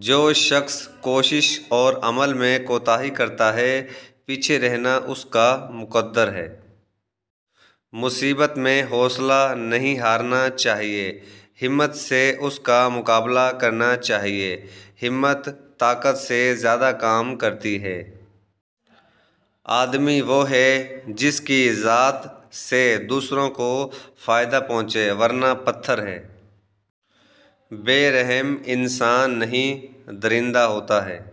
जो शख्स कोशिश और अमल में कोताही करता है पीछे रहना उसका मुकद्दर है मुसीबत में हौसला नहीं हारना चाहिए हिम्मत से उसका मुकाबला करना चाहिए हिम्मत ताकत से ज़्यादा काम करती है आदमी वो है जिसकी ज़ात से दूसरों को फ़ायदा पहुँचे वरना पत्थर है बेरहम इंसान नहीं दरिंदा होता है